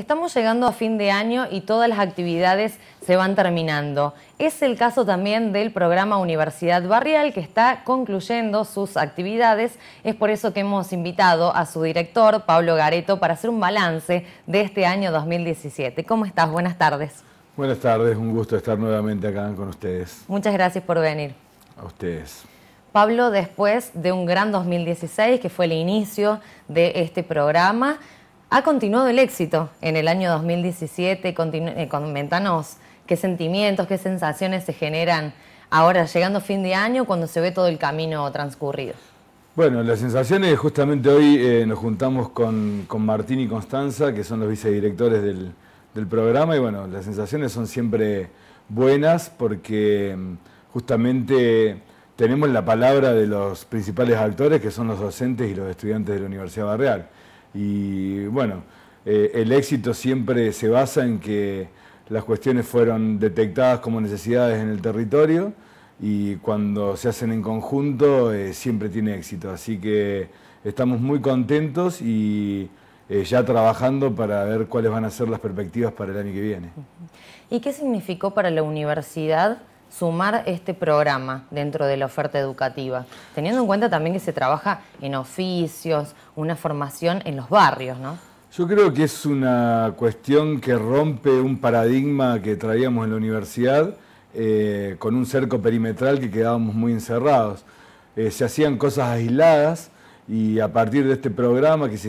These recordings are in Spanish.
Estamos llegando a fin de año y todas las actividades se van terminando. Es el caso también del programa Universidad Barrial que está concluyendo sus actividades. Es por eso que hemos invitado a su director, Pablo Gareto, para hacer un balance de este año 2017. ¿Cómo estás? Buenas tardes. Buenas tardes, un gusto estar nuevamente acá con ustedes. Muchas gracias por venir. A ustedes. Pablo, después de un gran 2016, que fue el inicio de este programa, ha continuado el éxito en el año 2017. comentanos eh, qué sentimientos, qué sensaciones se generan ahora, llegando fin de año, cuando se ve todo el camino transcurrido. Bueno, las sensaciones, justamente hoy eh, nos juntamos con, Martín y Constanza, que son los vicedirectores del, del, programa, y bueno, las sensaciones son siempre buenas porque mm, justamente tenemos la palabra de los principales actores, que son los docentes y los estudiantes de la Universidad Barreal. Y bueno, eh, el éxito siempre se basa en que las cuestiones fueron detectadas como necesidades en el territorio y cuando se hacen en conjunto eh, siempre tiene éxito. Así que estamos muy contentos y eh, ya trabajando para ver cuáles van a ser las perspectivas para el año que viene. ¿Y qué significó para la universidad sumar este programa dentro de la oferta educativa, teniendo en cuenta también que se trabaja en oficios, una formación en los barrios, ¿no? Yo creo que es una cuestión que rompe un paradigma que traíamos en la universidad eh, con un cerco perimetral que quedábamos muy encerrados. Eh, se hacían cosas aisladas y a partir de este programa que se,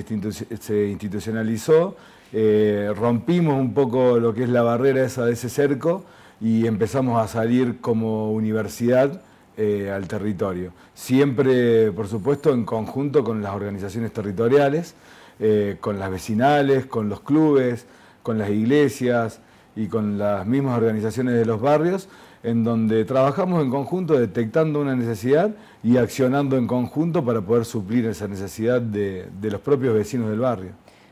institucionalizó, eh, rompimos un poco lo que es la barrera esa de ese cerco y empezamos a salir como universidad eh, al territorio. Siempre, por supuesto, en conjunto con las organizaciones territoriales, eh, con las vecinales, con los clubes, con las iglesias y con las mismas organizaciones de los barrios, en donde trabajamos en conjunto detectando una necesidad y accionando en conjunto para poder suplir esa necesidad de, de los propios vecinos del barrio.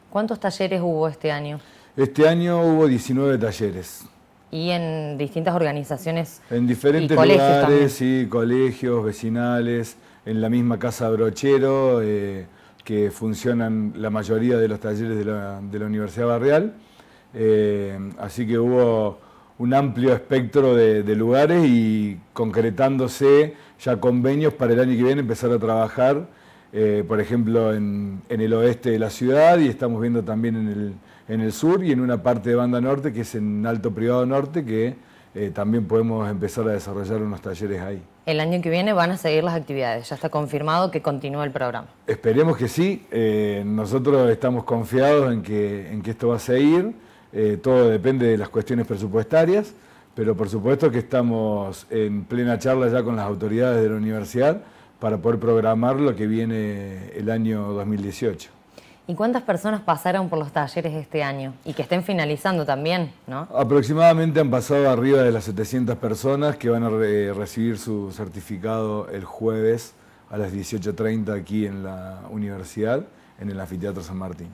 ¿Cuántos talleres hubo este año? Este año hubo 19 talleres y en distintas organizaciones. En diferentes lugares, sí, colegios, vecinales, en la misma casa brochero, eh, que funcionan la mayoría de los talleres de la, Universidad Barrial. Eh, así que hubo un amplio espectro de, lugares y concretándose ya convenios para el año que viene empezar a trabajar, eh, por ejemplo, en el oeste de la ciudad y estamos viendo también en el en el sur y en una parte de Banda Norte, que es en Alto Privado Norte, que eh, también podemos empezar a desarrollar unos talleres ahí. El año que viene van a seguir las actividades, ya está confirmado que continúa el programa. Esperemos que sí, eh, nosotros estamos confiados en que, en que esto va a seguir, eh, todo depende de las cuestiones presupuestarias, pero por supuesto que estamos en plena charla ya con las autoridades de la universidad para poder programar lo que viene el año 2018. ¿Y cuántas personas pasaron por los talleres este año? Y que estén finalizando también, ¿no? Aproximadamente han pasado arriba de las 700 personas que van a eh, recibir su certificado el jueves a las 18.30 aquí en la universidad, en el anfiteatro San Martín.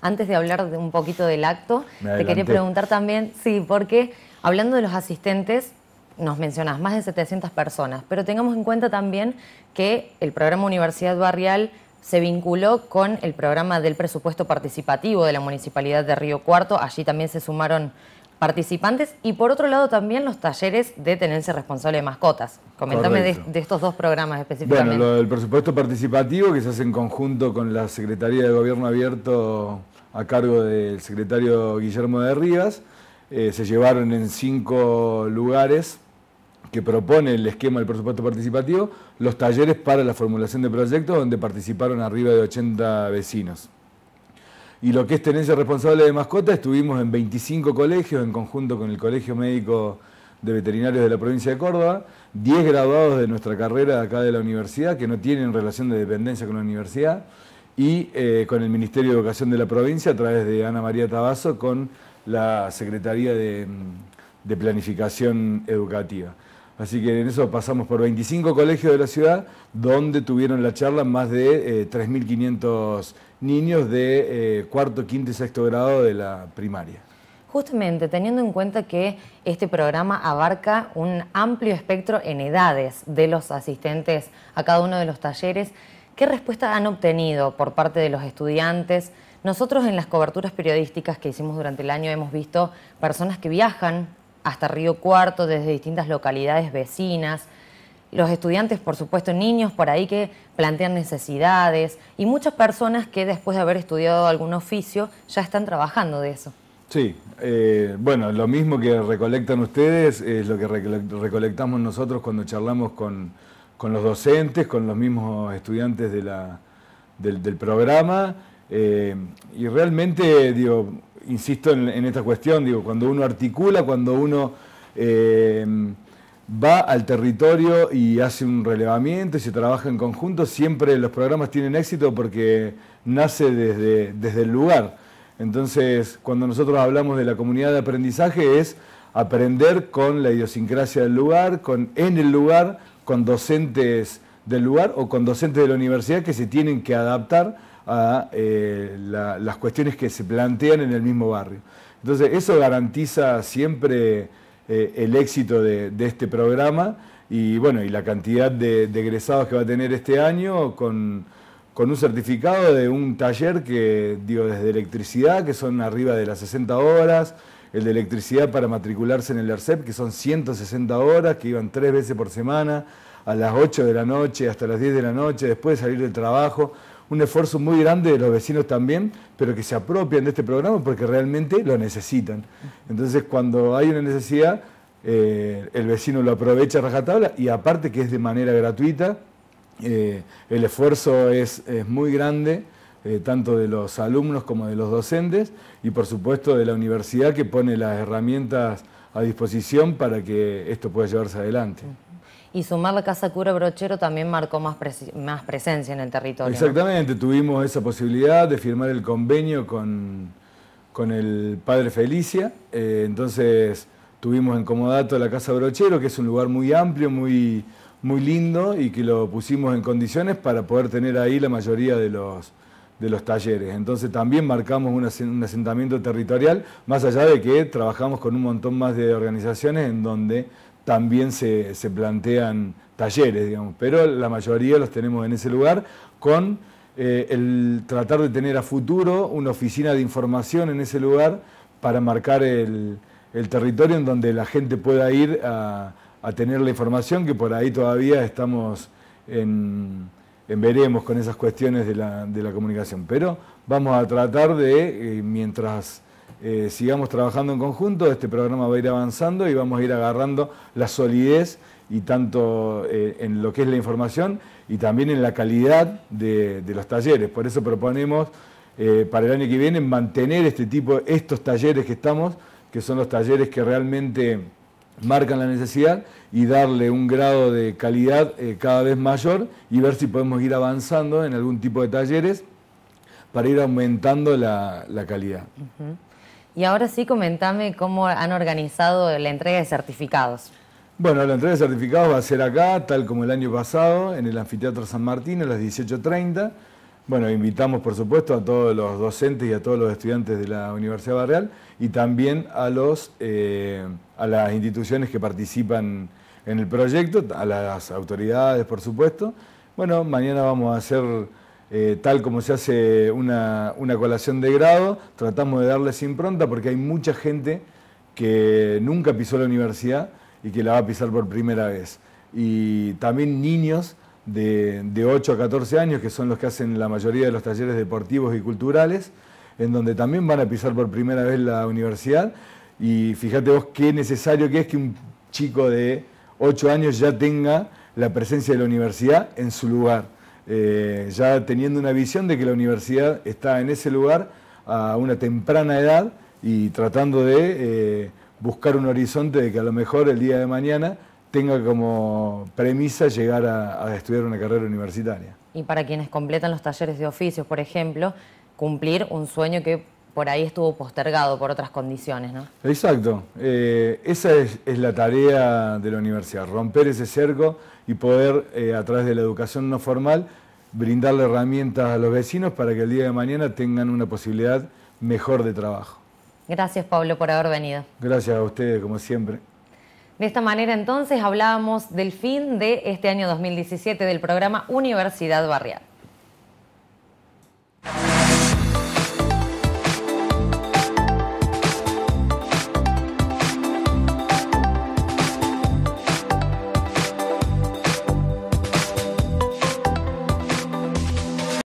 Antes de hablar un poquito del acto, te quería preguntar también, sí, porque hablando de los asistentes, nos mencionas más de 700 personas, pero tengamos en cuenta también que el programa Universidad Barrial se vinculó con el programa del presupuesto participativo de la Municipalidad de Río Cuarto. Allí también se sumaron participantes y por otro lado también los talleres de tenencia responsable de mascotas. Comentame de, estos dos programas específicamente. Bueno, lo del presupuesto participativo que se hace en conjunto con la Secretaría de Gobierno Abierto a cargo del secretario Guillermo de Rivas. Eh, se llevaron en cinco lugares que propone el esquema del presupuesto participativo, los talleres para la formulación de proyectos donde participaron arriba de 80 vecinos. Y lo que es tenencia responsable de mascotas, estuvimos en 25 colegios en conjunto con el Colegio Médico de Veterinarios de la provincia de Córdoba, 10 graduados de nuestra carrera acá de la universidad, que no tienen relación de dependencia con la universidad, y eh, con el Ministerio de Educación de la provincia a través de Ana María Tabaso, con la Secretaría de Planificación Educativa. Así que en eso pasamos por 25 colegios de la ciudad, donde tuvieron la charla más de 3.500 eh, niños de eh, cuarto, quinto y sexto grado de la primaria. Justamente, teniendo en cuenta que este programa abarca un amplio espectro en edades de los asistentes a cada uno de los talleres, ¿qué respuesta han obtenido por parte de los estudiantes? Nosotros en las coberturas periodísticas que hicimos durante el año hemos visto personas que viajan hasta Río Cuarto, desde distintas localidades vecinas. Los estudiantes, por supuesto, niños por ahí que plantean necesidades y muchas personas que después de haber estudiado algún oficio ya están trabajando de eso. Sí, eh, bueno, lo mismo que recolectan ustedes es lo que recolectamos nosotros cuando charlamos con, los docentes, con los mismos estudiantes del programa eh, y realmente, digo, insisto en, esta cuestión, cuando uno articula, cuando uno eh, va al territorio y hace un relevamiento y se trabaja en conjunto, siempre los programas tienen éxito porque nace desde, desde el lugar. Entonces, cuando nosotros hablamos de la comunidad de aprendizaje es aprender con la idiosincrasia del lugar, con, en el lugar, con docentes del lugar o con docentes de la universidad que se tienen que adaptar a eh, las cuestiones que se plantean en el mismo barrio. Entonces, eso garantiza siempre eh, el éxito de, este programa y, bueno, y la cantidad de, egresados que va a tener este año con, un certificado de un taller que, digo, desde electricidad, que son arriba de las 60 horas, el de electricidad para matricularse en el Arcep que son 160 horas, que iban tres veces por semana, a las 8 de la noche, hasta las 10 de la noche, después de salir del trabajo un esfuerzo muy grande de los vecinos también, pero que se apropian de este programa porque realmente lo necesitan. Entonces, cuando hay una necesidad, eh, el vecino lo aprovecha a rajatabla y aparte que es de manera gratuita, eh, el esfuerzo es, muy grande. Eh, tanto de los alumnos como de los docentes y por supuesto de la universidad que pone las herramientas a disposición para que esto pueda llevarse adelante y sumar la Casa Cura Brochero también marcó más, más presencia en el territorio. Exactamente, tuvimos esa posibilidad de firmar el convenio con, con el padre Felicia, eh, entonces tuvimos en Comodato la Casa Brochero, que es un lugar muy amplio, muy, muy lindo y que lo pusimos en condiciones para poder tener ahí la mayoría de los de los talleres. Entonces también marcamos un, asentamiento territorial, más allá de que trabajamos con un montón más de organizaciones en donde también se, plantean talleres, digamos, pero la mayoría los tenemos en ese lugar con eh, el tratar de tener a futuro una oficina de información en ese lugar para marcar el, territorio en donde la gente pueda ir a, tener la información, que por ahí todavía estamos en, veremos con esas cuestiones de la, comunicación, pero vamos a tratar de, eh, mientras eh, sigamos trabajando en conjunto, este programa va a ir avanzando y vamos a ir agarrando la solidez y tanto eh, en lo que es la información y también en la calidad de, los talleres. Por eso proponemos eh, para el año que viene mantener este tipo, estos talleres que estamos, que son los talleres que realmente marcan la necesidad y darle un grado de calidad cada vez mayor y ver si podemos ir avanzando en algún tipo de talleres para ir aumentando la, calidad. Y ahora sí, comentame cómo han organizado la entrega de certificados. Bueno, la entrega de certificados va a ser acá, tal como el año pasado, en el Anfiteatro San Martín a las 18.30. Bueno, invitamos por supuesto a todos los docentes y a todos los estudiantes de la Universidad Barreal y también a, los, eh, a las instituciones que participan en el proyecto, a las autoridades por supuesto. Bueno, mañana vamos a hacer eh, tal como se hace una, colación de grado, tratamos de darles impronta porque hay mucha gente que nunca pisó la universidad y que la va a pisar por primera vez. Y también niños de, de 8 a 14 años, que son los que hacen la mayoría de los talleres deportivos y culturales, en donde también van a pisar por primera vez la universidad. Y fíjate vos qué necesario que es que un chico de 8 años ya tenga la presencia de la universidad en su lugar eh, ya teniendo una visión de que la universidad está en ese lugar a una temprana edad y tratando de eh, buscar un horizonte de que a lo mejor el día de mañana tenga como premisa llegar a, a estudiar una carrera universitaria. Y para quienes completan los talleres de oficios, por ejemplo, cumplir un sueño que por ahí estuvo postergado por otras condiciones, ¿no? Exacto. Eh, esa es, la tarea de la universidad, romper ese cerco y poder, eh, a través de la educación no formal, brindarle herramientas a los vecinos para que el día de mañana tengan una posibilidad mejor de trabajo. Gracias, Pablo, por haber venido. Gracias a ustedes, como siempre. De esta manera, entonces, hablábamos del fin de este año 2017 del programa Universidad Barrial.